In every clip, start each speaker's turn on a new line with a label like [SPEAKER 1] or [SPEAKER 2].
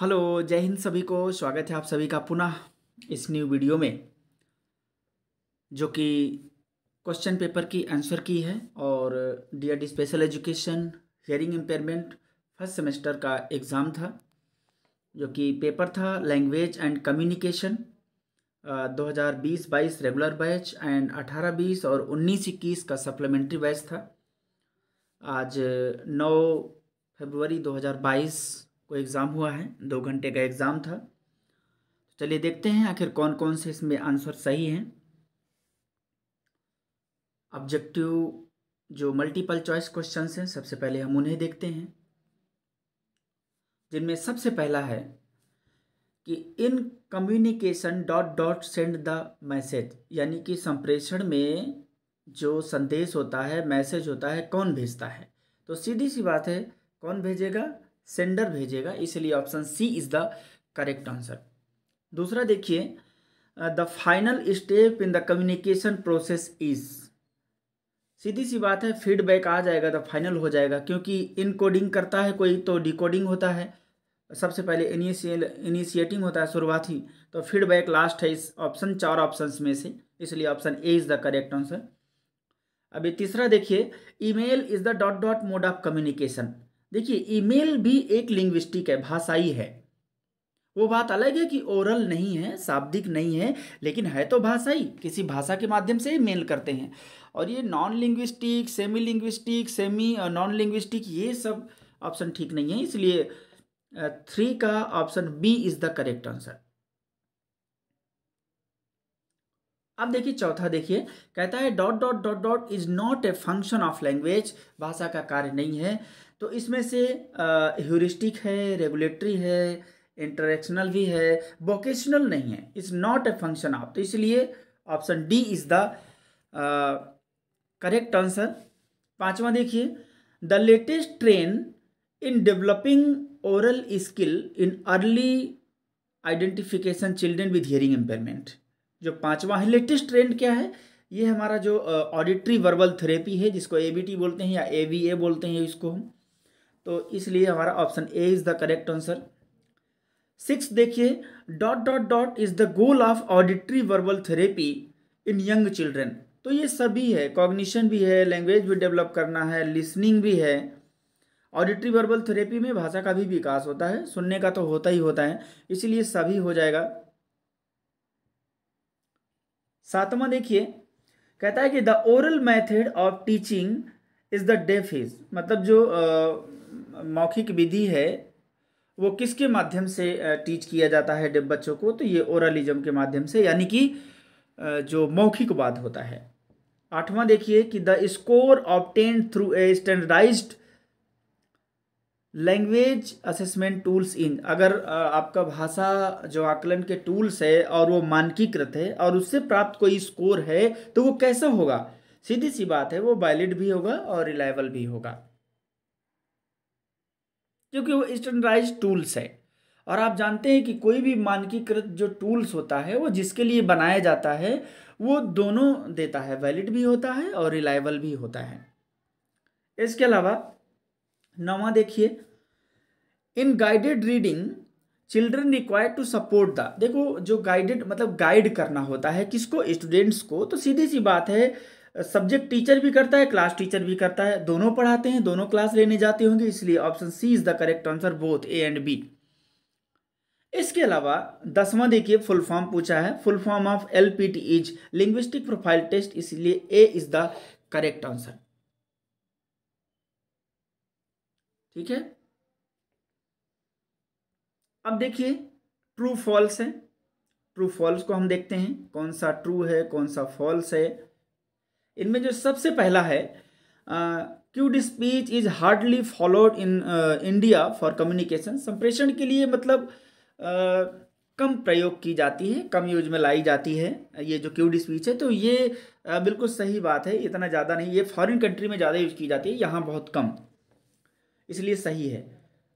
[SPEAKER 1] hello जय हिंद सभी को स्वागत है आप सभी का पुनः इस न्यू वीडियो में जो कि क्वेश्चन पेपर की आंसर की है और DRD special education hearing impairment first semester का एग्ज़ाम था जो कि पेपर था language and communication 2020-22 regular batch and 18-20 और 19-21 का सप्लीमेंट्री बैच था आज 9 फरवरी 2022 को एग्ज़ाम हुआ है दो घंटे का एग्ज़ाम था तो चलिए देखते हैं आखिर कौन कौन से इसमें आंसर सही हैं ऑब्जेक्टिव जो मल्टीपल चॉइस क्वेश्चन हैं सबसे पहले हम उन्हें देखते हैं जिनमें सबसे पहला है कि in communication dot dot send the message यानी कि संप्रेषण में जो संदेश होता है मैसेज होता है कौन भेजता है तो सीधी सी बात है कौन भेजेगा सेंडर भेजेगा इसलिए option C is the correct answer दूसरा देखिए the final step in the communication process is सीधी सी बात है फीडबैक आ जाएगा तो फाइनल हो जाएगा क्योंकि इनकोडिंग करता है कोई तो डिकोडिंग होता है सबसे पहले इनिशियल इनिशिएटिंग होता है शुरुआती तो फीडबैक लास्ट है इस ऑप्शन चार ऑप्शंस में से इसलिए option A is the correct answer अभी तीसरा देखिए email is the dot dot mode of communication देखिए ईमेल भी एक लिंग्विस्टिक है भाषाई है वो बात अलग है कि ओरल नहीं है शाब्दिक नहीं है लेकिन है तो भाषाई किसी भाषा के माध्यम से ही मेल करते हैं और ये non linguistic semi linguistic semi non linguistic ये सब ऑप्शन ठीक नहीं है इसलिए थ्री का option B is the correct answer अब देखिए चौथा देखिए कहता है dot dot dot dot is not a function of language भाषा का कार्य नहीं है तो इसमें से ह्यूरिस्टिक है रेगुलेटरी है इंटरेक्शनल भी है वोकेशनल नहीं है it's not a function of तो इसलिए option D is the correct answer पांचवा देखिए the latest trend in developing oral skill in early identification children with hearing impairment जो पांचवा है लेटेस्ट ट्रेंड क्या है ये हमारा जो ऑडिटरी वर्बल थेरेपी है जिसको ए बोलते हैं या ए बोलते हैं इसको हम तो इसलिए हमारा option A is the correct answer six देखिए dot dot dot is the goal of auditory verbal therapy in young children तो ये सभी है कॉग्निशन भी है लैंग्वेज भी डेवलप करना है लिसनिंग भी है ऑडिटरी वर्बल थेरेपी में भाषा का भी विकास होता है सुनने का तो होता ही होता है इसलिए सभी हो जाएगा सातवां देखिए कहता है कि the oral method of teaching is the deaf is मतलब जो मौखिक विधि है वो किसके माध्यम से टीच किया जाता है बच्चों को तो ये ओरलिज्म के माध्यम से यानी कि जो मौखिक मौखिकवाद होता है आठवां देखिए कि the score obtain through a standardise language assessment tools in अगर आपका भाषा जो आकलन के टूल्स है और वो मानकीकृत है और उससे प्राप्त कोई स्कोर है तो वो कैसा होगा सीधी सी बात है वो वैलिड भी होगा और रिलायबल भी होगा जो कि वो स्टैंडर्डाइज टूल्स है और आप जानते हैं कि कोई भी मानकीकृत जो टूल्स होता है वो जिसके लिए बनाया जाता है वो दोनों देता है वैलिड भी होता है और रिलायबल भी होता है इसके अलावा नवा देखिए in guided reading children require to support the देखो जो गाइडेड मतलब गाइड करना होता है किसको स्टूडेंट्स को तो सीधी सी बात है सब्जेक्ट टीचर भी करता है क्लास टीचर भी करता है दोनों पढ़ाते हैं दोनों क्लास लेने जाते होंगे इसलिए option C is the correct answer both A and B इसके अलावा दसवां देखिए फुल फॉर्म पूछा है full form of L P T is linguistic profile test इसलिए A is the correct answer ठीक है अब देखिए ट्रू फॉल्स है ट्रू फॉल्स को हम देखते हैं कौन सा ट्रू है कौन सा फॉल्स है इनमें जो सबसे पहला है cued speech is hardly followed in India for communication संप्रेषण के लिए मतलब uh, कम प्रयोग की जाती है कम यूज में लाई जाती है ये जो क्यूड स्पीच है तो ये बिल्कुल सही बात है इतना ज़्यादा नहीं ये फॉरेन कंट्री में ज़्यादा यूज की जाती है यहाँ बहुत कम इसलिए सही है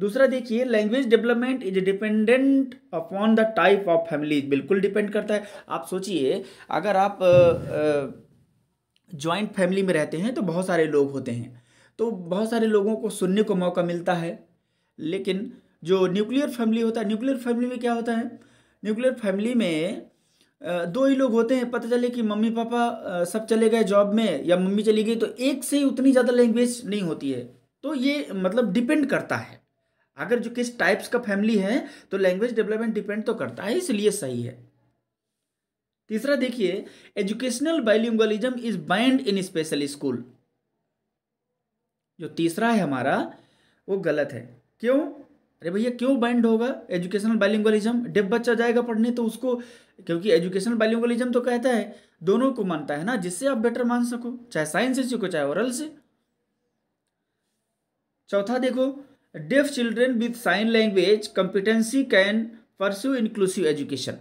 [SPEAKER 1] दूसरा देखिए language development is dependent upon the type of family बिल्कुल डिपेंड करता है आप सोचिए अगर आप आ, आ, ज्वाइंट फैमिली में रहते हैं तो बहुत सारे लोग होते हैं तो बहुत सारे लोगों को सुनने को मौका मिलता है लेकिन जो न्यूक्लियर फैमिली होता है न्यूक्लियर फैमिली में क्या होता है न्यूक्लियर फैमिली में दो ही लोग होते हैं पता चले कि मम्मी पापा सब चले गए जॉब में या मम्मी चली गई तो एक से ही उतनी ज़्यादा लैंग्वेज नहीं होती है तो ये मतलब डिपेंड करता है अगर जो किस टाइप्स का फैमिली है तो लैंग्वेज डेवलपमेंट डिपेंड तो करता है इसलिए सही है तीसरा देखिए educational bilingualism is bind in special school जो तीसरा है हमारा वो गलत है क्यों अरे भैया क्यों बाइंड होगा एजुकेशनल बाइलिंगलिज्म डेफ बच्चा जाएगा पढ़ने तो उसको क्योंकि एजुकेशनल बाइलिंगलिज्म तो कहता है दोनों को मानता है ना जिससे आप बेटर मान सको चाहे साइंस से सीखो चाहे ओरल से चौथा देखो deaf children with sign language competency can pursue inclusive education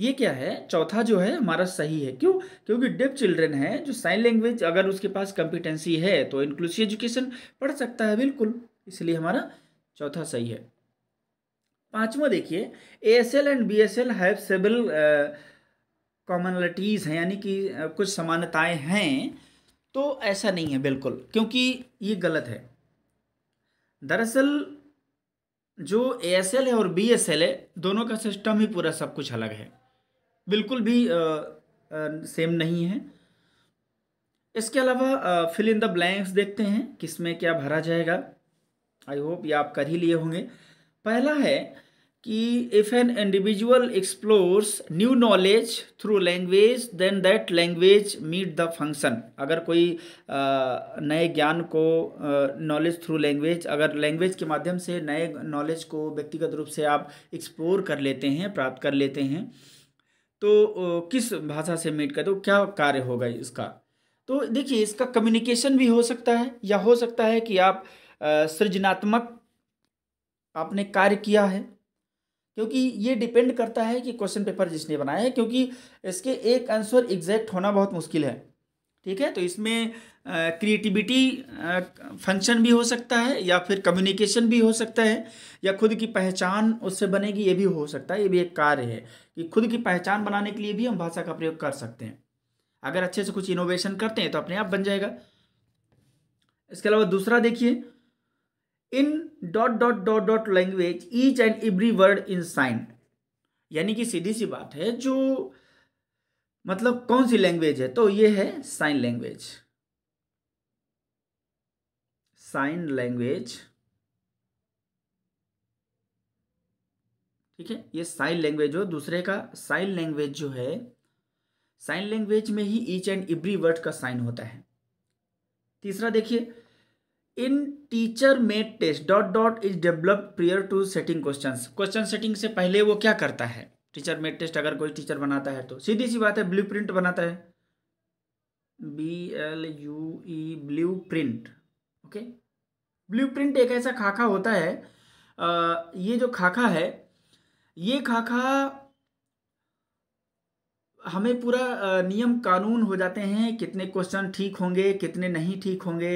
[SPEAKER 1] ये क्या है चौथा जो है हमारा सही है क्यों क्योंकि डिप चिल्ड्रन है जो साइन लैंग्वेज अगर उसके पास कंपिटेंसी है तो इंक्लूसिव एजुकेशन पढ़ सकता है बिल्कुल इसलिए हमारा चौथा सही है पांचवा देखिए A S L and B S L have several commonalities हैं यानी कि कुछ समानताएं हैं तो ऐसा नहीं है बिल्कुल क्योंकि ये गलत है दरअसल जो ए एस एल है और बी एस एल है दोनों का सिस्टम ही पूरा सब कुछ अलग है बिल्कुल भी सेम नहीं है इसके अलावा फिल इन द ब्लैंक्स देखते हैं किसमें क्या भरा जाएगा आई होप ये आप कर ही लिए होंगे पहला है कि if an individual explores new knowledge through language then that language meet the function अगर कोई नए ज्ञान को नॉलेज थ्रू लैंग्वेज अगर लैंग्वेज के माध्यम से नए नॉलेज को व्यक्तिगत रूप से आप एक्सप्लोर कर लेते हैं प्राप्त कर लेते हैं तो किस भाषा से मीट करते हो क्या कार्य होगा इसका तो देखिए इसका कम्युनिकेशन भी हो सकता है या हो सकता है कि आप सृजनात्मक आपने कार्य किया है क्योंकि ये डिपेंड करता है कि क्वेश्चन पेपर जिसने बनाया है क्योंकि इसके एक आंसर एग्जैक्ट होना बहुत मुश्किल है ठीक है तो इसमें क्रिएटिविटी फंक्शन भी हो सकता है या फिर कम्युनिकेशन भी हो सकता है या खुद की पहचान उससे बनेगी ये भी हो सकता है ये भी एक कार्य है कि खुद की पहचान बनाने के लिए भी हम भाषा का प्रयोग कर सकते हैं अगर अच्छे से कुछ इनोवेशन करते हैं तो अपने आप बन जाएगा इसके अलावा दूसरा देखिए in dot dot dot dot language each and every word in sign यानी कि सीधी सी बात है जो मतलब कौन सी लैंग्वेज है तो ये है साइन लैंग्वेज साइन लैंग्वेज ठीक है ये साइन लैंग्वेज हो दूसरे का साइन लैंग्वेज जो है साइन लैंग्वेज में ही ईच एंड एवरी वर्ड का साइन होता है तीसरा देखिए in teacher made test dot dot is develop prior to setting question question setting से पहले वो क्या करता है टीचर मेड टेस्ट अगर कोई टीचर बनाता है तो सीधी सी बात है ब्लू प्रिंट बनाता है B L U E blueprint okay blueprint एक ऐसा खाका होता है आ, ये जो खाका है ये खाका हमें पूरा नियम कानून हो जाते हैं कितने क्वेश्चन ठीक होंगे कितने नहीं ठीक होंगे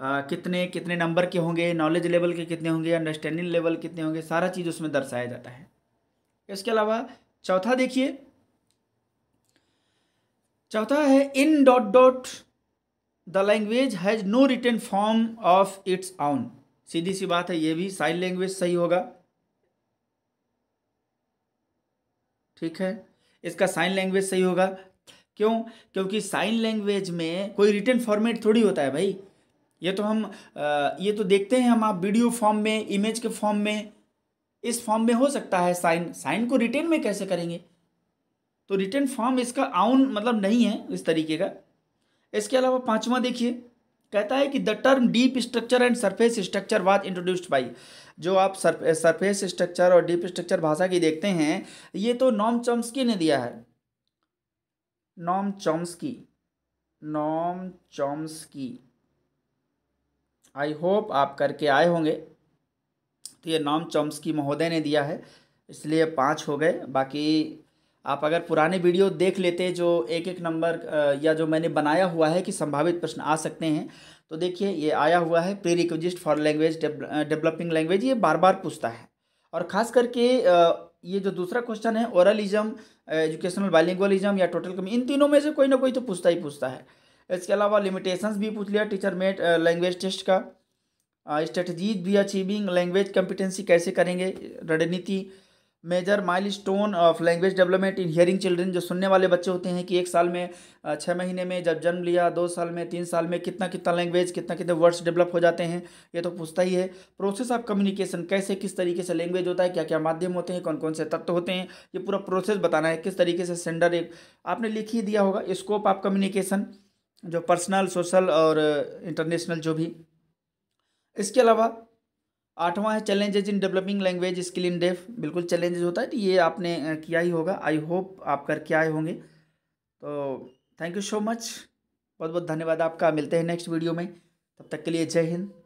[SPEAKER 1] आ, कितने कितने नंबर के होंगे नॉलेज लेवल के कितने होंगे अंडरस्टैंडिंग लेवल कितने होंगे सारा चीज़ उसमें दर्शाया जाता है इसके अलावा चौथा देखिए चौथा है in dot dot the language has no written form of its own सीधी सी बात है ये भी साइन लैंग्वेज सही होगा ठीक है इसका साइन लैंग्वेज सही होगा क्यों क्योंकि साइन लैंग्वेज में कोई रिटर्न फॉर्मेट थोड़ी होता है भाई ये तो हम ये तो देखते हैं हम आप वीडियो फॉर्म में इमेज के फॉर्म में इस फॉर्म में हो सकता है साइन साइन को रिटर्न में कैसे करेंगे तो रिटर्न फॉर्म इसका आउन मतलब नहीं है इस तरीके का इसके अलावा पांचवा देखिए कहता है कि the term deep structure and surface structure was introduced by जो आप सरफेस स्ट्रक्चर और डीप स्ट्रक्चर भाषा की देखते हैं ये तो नॉम चॉम्स्की ने दिया है Noam Chomsky Noam Chomsky I hope आप करके आए होंगे तो ये नॉम चॉम्स्की महोदय ने दिया है इसलिए पाँच हो गए बाकी आप अगर पुराने वीडियो देख लेते जो एक एक नंबर या जो मैंने बनाया हुआ है कि संभावित प्रश्न आ सकते हैं तो देखिए ये आया हुआ है prerequisite for language developing language ये बार बार पूछता है और ख़ास करके ये जो दूसरा क्वेश्चन है ओरलिज्म एजुकेशनल बाइलिंगलिज्म या टोटल कम इन तीनों में से कोई ना कोई तो पूछता ही पूछता है इसके अलावा लिमिटेशंस भी पूछ लिया टीचर मेड लैंग्वेज टेस्ट का स्ट्रेटजीज भी अचीविंग लैंग्वेज कम्पिटेंसी कैसे करेंगे रणनीति major milestone of language development in hearing children जो सुनने वाले बच्चे होते हैं कि एक साल में छः महीने में जब जन्म लिया दो साल में तीन साल में कितना कितना लैंग्वेज कितना कितने वर्ड्स डेवलप हो जाते हैं ये तो पूछता ही है प्रोसेस ऑफ कम्युनिकेशन कैसे किस तरीके से लैंग्वेज होता है क्या क्या माध्यम होते हैं कौन कौन से तत्व होते हैं ये पूरा प्रोसेस बताना है किस तरीके से सेंडर एक आपने लिख ही दिया होगा स्कोप ऑफ कम्युनिकेशन जो पर्सनल सोशल और इंटरनेशनल जो भी इसके अलावा आठवां है challenges in developing language skill in deaf बिल्कुल चैलेंजेज होता है तो ये आपने किया ही होगा आई होप आप करके आए होंगे तो थैंक यू सो मच बहुत बहुत धन्यवाद आपका मिलते हैं नेक्स्ट वीडियो में तब तक के लिए जय हिंद